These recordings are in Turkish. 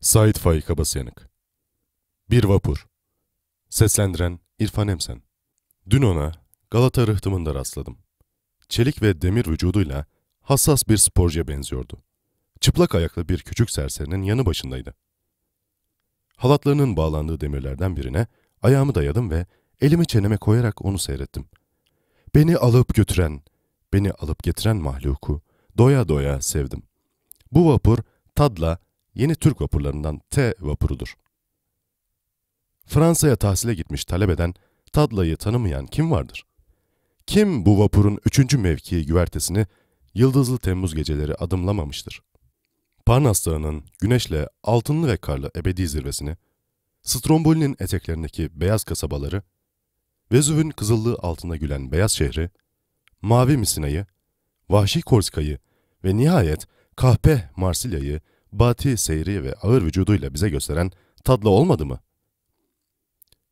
Sait Faik Abasyanık Bir Vapur Seslendiren İrfan Emsen Dün ona Galata rıhtımında rastladım. Çelik ve demir vücuduyla hassas bir sporcuya benziyordu. Çıplak ayaklı bir küçük serserinin yanı başındaydı. Halatlarının bağlandığı demirlerden birine ayağımı dayadım ve elimi çeneme koyarak onu seyrettim. Beni alıp götüren, beni alıp getiren mahluku doya doya sevdim. Bu vapur tadla yeni Türk vapurlarından T vapurudur. Fransa'ya tahsile gitmiş talebeden Tadla'yı tanımayan kim vardır? Kim bu vapurun üçüncü mevkii güvertesini yıldızlı Temmuz geceleri adımlamamıştır? Parnas Dağı'nın güneşle altınlı ve karlı ebedi zirvesini, Stromboli'nin eteklerindeki beyaz kasabaları, Vezüv'ün kızıllığı altında gülen beyaz şehri, mavi Misina'yı, vahşi Korsika'yı ve nihayet kahpe Marsilya'yı bati seyri ve ağır vücuduyla bize gösteren Tadla olmadı mı?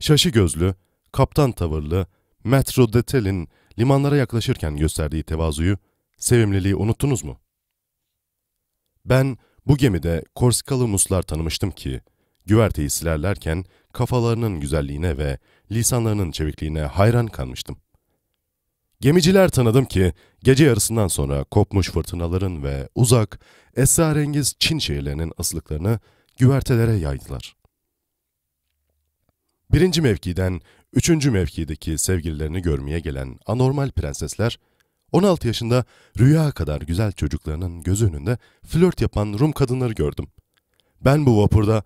Şaşı gözlü, kaptan tavırlı, Metro Detel'in limanlara yaklaşırken gösterdiği tevazuyu, sevimliliği unuttunuz mu? Ben bu gemide Korsikalı muslar tanımıştım ki, güverteyi silerlerken kafalarının güzelliğine ve lisanlarının çevikliğine hayran kalmıştım. Gemiciler tanıdım ki gece yarısından sonra kopmuş fırtınaların ve uzak, esrarengiz Çin şehirlerinin asılıklarını güvertelere yaydılar. Birinci mevkiden üçüncü mevkideki sevgililerini görmeye gelen anormal prensesler, 16 yaşında rüya kadar güzel çocuklarının göz önünde flört yapan Rum kadınları gördüm. Ben bu vapurda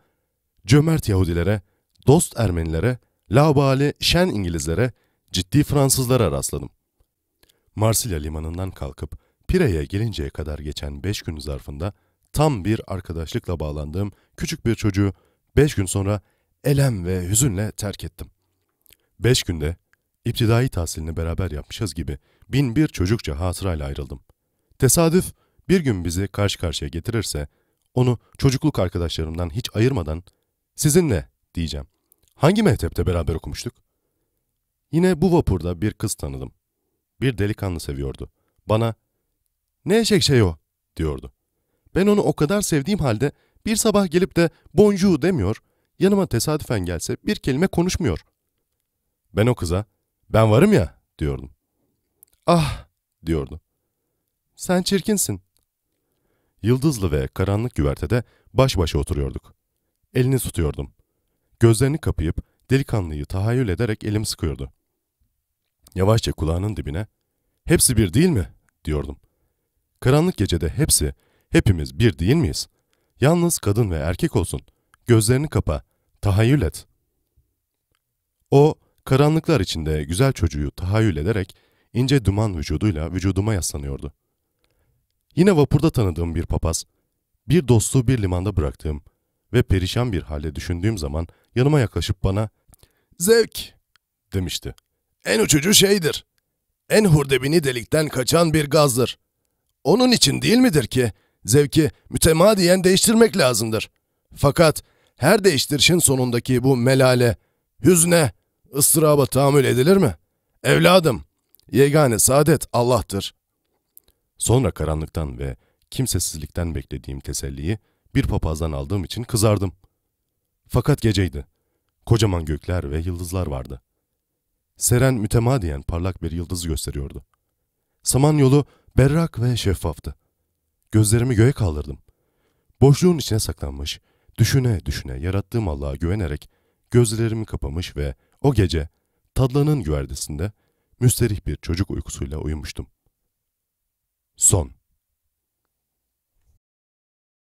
cömert Yahudilere, dost Ermenilere, laubali şen İngilizlere, ciddi Fransızlara rastladım. Marsilya limanından kalkıp Pire'ye gelinceye kadar geçen 5 gün zarfında tam bir arkadaşlıkla bağlandığım küçük bir çocuğu 5 gün sonra elem ve hüzünle terk ettim. 5 günde İptidai tahsilini beraber yapmışız gibi bin bir çocukça hatırayla ayrıldım. Tesadüf bir gün bizi karşı karşıya getirirse onu çocukluk arkadaşlarımdan hiç ayırmadan sizinle diyeceğim. Hangi mektepte beraber okumuştuk? Yine bu vapurda bir kız tanıdım bir delikanlı seviyordu. Bana ''Ne eşek şey o?'' diyordu. Ben onu o kadar sevdiğim halde bir sabah gelip de boncuğu demiyor, yanıma tesadüfen gelse bir kelime konuşmuyor. Ben o kıza ''Ben varım ya'' diyordum. ''Ah'' diyordu. ''Sen çirkinsin.'' Yıldızlı ve karanlık güvertede baş başa oturuyorduk. Elini tutuyordum. Gözlerini kapayıp delikanlıyı tahayyül ederek elim sıkıyordu. Yavaşça kulağının dibine ''Hepsi bir değil mi?'' diyordum. Karanlık gecede hepsi, hepimiz bir değil miyiz? Yalnız kadın ve erkek olsun. Gözlerini kapa, tahayyül et. O, karanlıklar içinde güzel çocuğu tahayyül ederek ince duman vücuduyla vücuduma yaslanıyordu. Yine vapurda tanıdığım bir papaz, bir dostu bir limanda bıraktığım ve perişan bir halde düşündüğüm zaman yanıma yaklaşıp bana ''Zevk!'' demişti. En uçucu şeydir. En hurdebini delikten kaçan bir gazdır. Onun için değil midir ki zevki mütemadiyen değiştirmek lazımdır. Fakat her değiştirişin sonundaki bu melale, hüzne, ıstıraba tahammül edilir mi? Evladım, yegane saadet Allah'tır. Sonra karanlıktan ve kimsesizlikten beklediğim teselliyi bir papazdan aldığım için kızardım. Fakat geceydi. Kocaman gökler ve yıldızlar vardı. Seren mütemadiyen parlak bir yıldız gösteriyordu. Samanyolu berrak ve şeffaftı. Gözlerimi göğe kaldırdım. Boşluğun içine saklanmış, düşüne düşüne yarattığım Allah'a güvenerek gözlerimi kapamış ve o gece Tadlan'ın güverdesinde müsterih bir çocuk uykusuyla uyumuştum. Son